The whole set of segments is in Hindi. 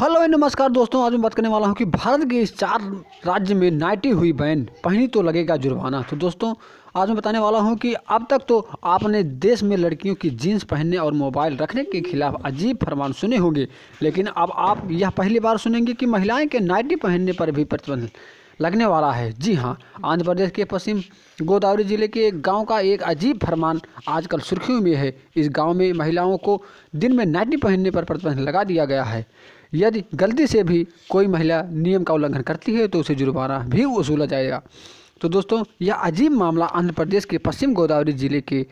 हेलो नमस्कार दोस्तों आज मैं बात करने वाला हूँ कि भारत के इस चार राज्य में नाइटी हुई बैन पहनी तो लगेगा जुर्माना तो दोस्तों आज मैं बताने वाला हूँ कि अब तक तो आपने देश में लड़कियों की जीन्स पहनने और मोबाइल रखने के खिलाफ अजीब फरमान सुने होंगे लेकिन अब आप यह पहली बार सुनेंगे कि महिलाएं के नाइटी पहनने पर भी प्रतिबंध लगने वाला है जी हाँ आंध्र प्रदेश के पश्चिम गोदावरी जिले के एक गाँव का एक अजीब फरमान आजकल सुर्खियों में है इस गाँव में महिलाओं को दिन में नाइटी पहनने पर प्रतिबंध लगा दिया गया है यदि गलती से भी कोई महिला नियम का उल्लंघन करती है तो उसे जुर्माना भी वसूला जाएगा तो दोस्तों यह अजीब मामला आंध्र प्रदेश के पश्चिम गोदावरी जिले के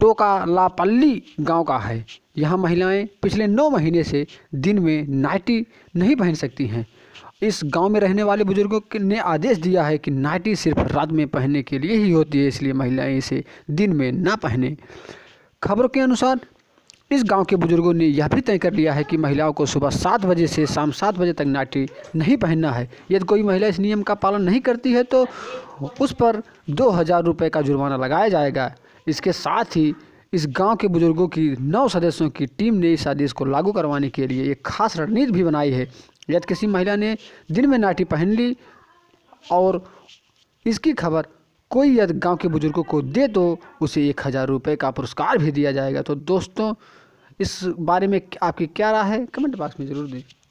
टोका तो लापल्ली गांव का है यहाँ महिलाएं पिछले नौ महीने से दिन में नाइटी नहीं पहन सकती हैं इस गांव में रहने वाले बुजुर्गों ने आदेश दिया है कि नाइटी सिर्फ रात में पहनने के लिए ही होती है इसलिए महिलाएं इसे दिन में ना पहने खबरों के अनुसार इस गांव के बुजुर्गों ने यह भी तय कर लिया है कि महिलाओं को सुबह सात बजे से शाम सात बजे तक नाटी नहीं पहनना है यदि कोई महिला इस नियम का पालन नहीं करती है तो उस पर दो हज़ार रुपये का जुर्माना लगाया जाएगा इसके साथ ही इस गांव के बुजुर्गों की नौ सदस्यों की टीम ने इस आदेश को लागू करवाने के लिए एक खास रणनीति भी बनाई है यदि किसी महिला ने दिन में नाटी पहन ली और इसकी खबर कोई यदि गांव के बुजुर्गों को दे तो उसे एक हज़ार रुपये का पुरस्कार भी दिया जाएगा तो दोस्तों इस बारे में आपकी क्या राय है कमेंट बॉक्स में ज़रूर दें